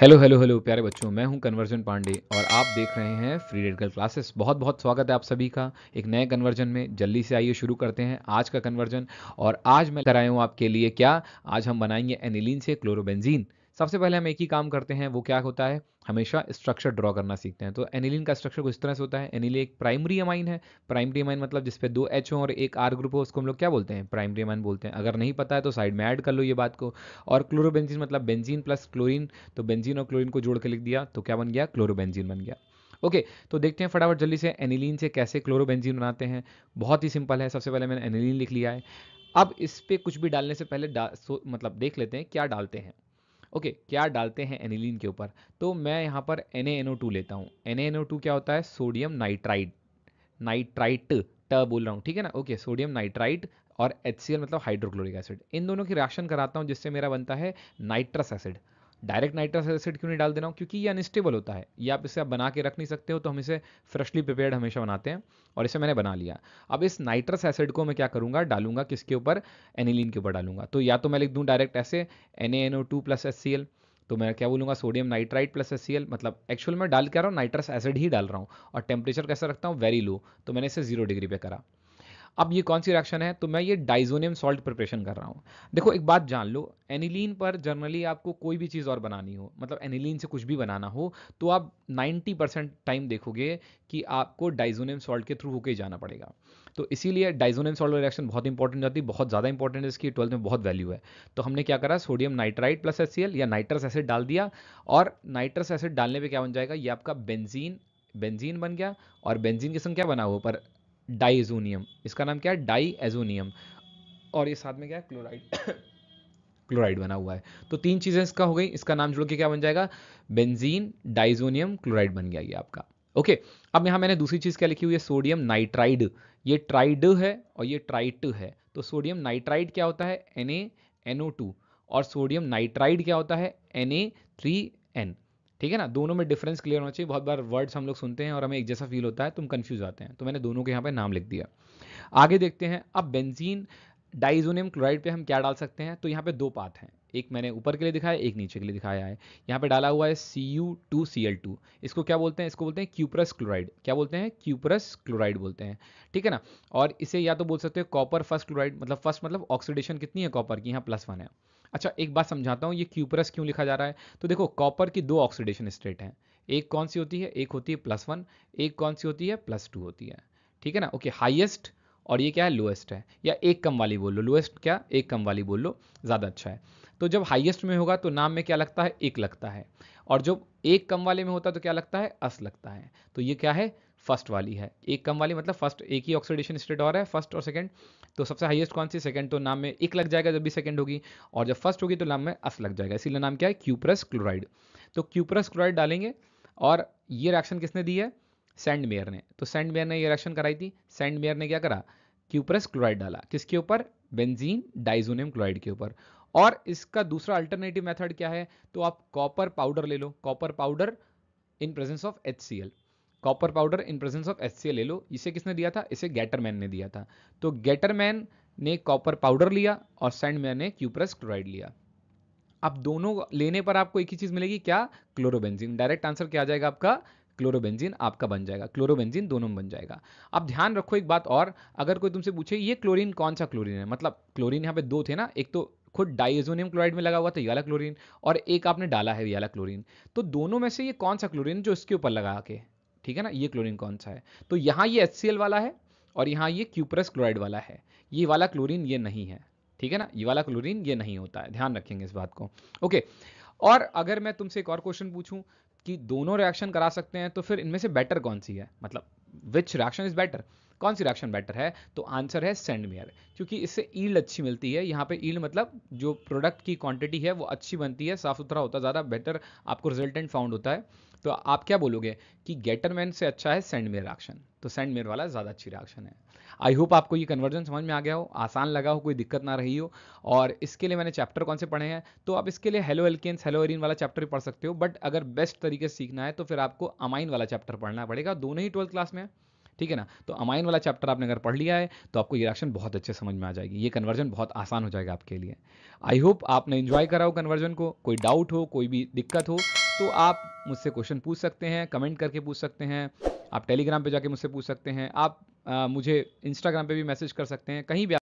hello hello hello प्यारे बच्चों मैं हूं कन्वर्जन पांडे और आप देख रहे हैं फ्री रेडिकल क्लासेस बहुत बहुत स्वागत है आप सभी का एक नए कन्वर्जन में जल्दी से आइए शुरू करते हैं आज का कन्वर्जन और आज मैं कराया हूं आपके लिए क्या आज हम बनाएंगे एनिलीन से क्लोरोबेंजीन सबसे पहले हम एक ही काम करते हैं वो क्या होता है हमेशा स्ट्रक्चर ड्रॉ करना सीखते हैं तो एनिलिन का स्ट्रक्चर कुछ इस तरह से होता है एनिलिन एक प्राइमरी अमाइन है प्राइमरी अमाइन मतलब जिसपे दो एच हो और एक आर ग्रुप हो उसको हम लोग क्या बोलते हैं प्राइमरी अमाइन बोलते हैं अगर नहीं पता है तो साइड में ऐड कर लो ये बात को और क्लोरोबेंजीन मतलब बेंजीन प्लस क्लोरीन तो बेंजीन और क्लोरीन को जोड़ के लिख दिया तो क्या बन गया क्लोरोबेंजीन बन गया ओके okay, तो देखते हैं फटाफट जल्दी से एनिलीन से कैसे क्लोरोबेंजीन बनाते हैं बहुत ही सिंपल है सबसे पहले मैंने एनिलीन लिख लिया है अब इस पर कुछ भी डालने से पहले डा, मतलब देख लेते हैं क्या डालते हैं ओके okay, क्या डालते हैं एनिलीन के ऊपर तो मैं यहाँ पर एन लेता हूँ एन ए टू क्या होता है सोडियम नाइट्राइड नाइट्राइट ट बोल रहा हूँ ठीक है ना ओके सोडियम नाइट्राइट और एच मतलब हाइड्रोक्लोरिक एसिड इन दोनों की रिएक्शन कराता हूँ जिससे मेरा बनता है nitrous acid direct nitrous acid क्यों नहीं डाल दे रहा हूँ क्योंकि ये अनस्टेबल होता है ये आप इसे आप बना के रख नहीं सकते हो तो हम इसे फ्रेशली प्रिपेयर्ड हमेशा बनाते हैं और इसे मैंने बना लिया अब इस नाइट्रस एसिड को मैं क्या करूँगा डालूंगा किसके ऊपर एनिलीन के ऊपर डालूंगा तो या तो मैं लिख दूँ डायरेक्ट ऐसे N A N O two plus S C L तो मैं क्या बोलूँगा सोडियम नाइट्राइट प्लस एस मतलब एक्चुअल मैं डाल के रहा हूँ नाइट्रस एसिड ही डाल रहा हूँ और टेम्परेचर कैसा रखता हूँ वेरी लो तो मैंने इसे जीरो डिग्री पे करा अब ये कौन सी रिएक्शन है तो मैं ये डाइजोनियम सॉल्ट प्रिपरेशन कर रहा हूँ देखो एक बात जान लो एनिलीन पर जनरली आपको कोई भी चीज़ और बनानी हो मतलब एनिलीन से कुछ भी बनाना हो तो आप 90 परसेंट टाइम देखोगे कि आपको डाइजोनियम सॉल्ट के थ्रू होके जाना पड़ेगा तो इसीलिए डाइजोनियम सॉल्ट रिएक्शन बहुत इंपॉर्टेंट जाती है बहुत ज़्यादा इंपॉर्टेंट है इसकी ट्वेल्थ में बहुत वैल्यू है तो हमने क्या करा सोडियम नाइट्राइट प्लस एस या नाइट्रस एसिड डाल दिया और नाइट्रस एसिड डालने पर क्या बन जाएगा ये आपका बेंजीन बेंजीन बन गया और बेंजीन के संग क्या बना हुआ पर डाइजोनियम इसका नाम क्या है डाईएजोनियम और ये साथ में क्या है क्लोराइड क्लोराइड बना हुआ है तो तीन चीज़ें इसका हो गई इसका नाम जुड़ के क्या बन जाएगा बेंजीन डाइजोनियम क्लोराइड बन गया ये आपका ओके अब यहां मैंने दूसरी चीज़ क्या लिखी हुई है सोडियम नाइट्राइड ये ट्राइड है और ये ट्राइट है तो सोडियम नाइट्राइड क्या होता है एन और सोडियम नाइट्राइड क्या होता है एन ठीक है ना दोनों में डिफरेंस क्लियर होना चाहिए बहुत बार वर्ड्स हम लोग सुनते हैं और हमें एक जैसा फील होता है तुम कन्फ्यूज आते हैं तो मैंने दोनों के यहाँ पर नाम लिख दिया आगे देखते हैं अब बेंजीन डाइजोनियम क्लोराइड पे हम क्या डाल सकते हैं तो यहाँ पे दो पात हैं एक मैंने ऊपर के लिए दिखाया एक नीचे के लिए दिखाया है यहाँ पे डाला हुआ है C U two C L two इसको क्या बोलते हैं इसको बोलते हैं क्यूपरस क्लोराइड क्या बोलते हैं क्यूपरस क्लोराइड बोलते हैं ठीक है ना और इसे या तो बोल सकते हो कॉपर फर्स्ट क्लोराइड मतलब फर्स्ट मतलब ऑक्सीडेशन कितनी है कॉपर की यहाँ प्लस वन है अच्छा एक बात समझाता हूँ ये क्यूपरस क्यों लिखा जा रहा है तो देखो कॉपर की दो ऑक्सीडेशन स्टेट हैं एक कौन सी होती है एक होती है प्लस वन एक कौन सी होती है प्लस टू होती है ठीक है ना ओके हाइएस्ट और ये क्या है लोएस्ट है या एक कम वाली बोल लो लोएस्ट क्या एक कम वाली बोल लो ज़्यादा अच्छा है तो जब हाइएस्ट में होगा तो नाम में क्या लगता है एक लगता है और जो एक कम वाले में होता है तो क्या लगता है अस लगता है तो ये क्या है फर्स्ट वाली है एक कम वाली मतलब फर्स्ट एक ही ऑक्सीडेशन स्टेट और है फर्स्ट और सेकंड तो सबसे हाईएस्ट कौन सी सेकंड तो नाम में एक लग जाएगा जब भी सेकंड होगी और जब फर्स्ट होगी तो नाम में अस लग जाएगा इसीलिए नाम क्या है क्यूप्रस क्लोराइड तो क्यूप्रस क्लोराइड डालेंगे और ये रिएक्शन किसने दी है सैंड मेयर ने तो सैंड मेयर ने ये रिएक्शन कराई थी सैंड मेयर ने क्या करा क्यूप्रस क्लोराइड डाला किसके ऊपर बेंजीन डाइजोनियम क्लोराइड के ऊपर और इसका दूसरा अल्टरनेटिव मेथड क्या है तो आप कॉपर पाउडर ले लो copper powder in presence of H copper powder in presence of H ले लो इसे किसने दिया था इसे गैटरमैन ने दिया था तो गैटरमैन ने कॉपर पाउडर लिया और सैंडमैन ने क्यूप्रस क्लोराइड लिया अब दोनों लेने पर आपको एक ही चीज मिलेगी क्या क्लोरोबेंजीन डायरेक्ट आंसर क्या आ जाएगा आपका क्लोरोबेंजीन आपका बन जाएगा क्लोरोबेंजीन दोनों में बन जाएगा अब ध्यान रखो एक बात और अगर कोई तुमसे पूछे ये क्लोरीन कौन सा क्लोरीन है मतलब क्लोरीन यहाँ पे दो थे ना एक तो खुद डाइजोनियम क्लोराइड में लगा हुआ था याला क्लोरीन और एक आपने डाला है याला क्लोरीन तो दोनों में से ये कौन सा क्लोरीन जो इसके ऊपर लगा के ठीक है ना ये क्लोरीन कौन सा है तो यहाँ ये एच वाला है और यहाँ ये क्यूपरस क्लोराइड वाला है ये वाला क्लोरीन ये नहीं है ठीक है ना ये वाला क्लोरीन ये नहीं होता है ध्यान रखेंगे इस बात को ओके और अगर मैं तुमसे एक और क्वेश्चन पूछूँ कि दोनों रिएक्शन करा सकते हैं तो फिर इनमें से बेटर कौन सी है मतलब विच रिएक्शन इज बेटर कौन सी रिएक्शन बेटर है तो आंसर है सेंडमियर क्योंकि इससे ईल्ड अच्छी मिलती है यहाँ पे ईल्ड मतलब जो प्रोडक्ट की क्वांटिटी है वो अच्छी बनती है साफ सुथरा होता है ज़्यादा बेटर आपको रिजल्टेंट फाउंड होता है तो आप क्या बोलोगे कि गेटरमैन से अच्छा है सेंड रिएक्शन तो सेंड वाला ज़्यादा अच्छी रिएक्शन है आई होप आपको ये कन्वर्जन समझ में आ गया हो आसान लगा हो कोई दिक्कत ना रही हो और इसके लिए मैंने चैप्टर कौन से पढ़े हैं तो आप इसके लिए हेलो एल्केन्स हेलो एरिन वाला चैप्टर भी पढ़ सकते हो बट अगर बेस्ट तरीके से सीखना है तो फिर आपको अमाइन वाला चैप्टर पढ़ना पड़ेगा दोनों ही ट्वेल्थ क्लास में ठीक है ना तो अमाइन वाला चैप्टर आपने अगर पढ़ लिया है तो आपको ये रिएक्शन बहुत अच्छे समझ में आ जाएगी ये कन्वर्जन बहुत आसान हो जाएगा आपके लिए आई होप आपने इन्जॉय करा हो कन्वर्जन को कोई डाउट हो कोई भी दिक्कत हो तो आप मुझसे क्वेश्चन पूछ सकते हैं कमेंट करके पूछ सकते हैं आप टेलीग्राम पे जाके मुझसे पूछ सकते हैं आप आ, मुझे इंस्टाग्राम पे भी मैसेज कर सकते हैं कहीं भी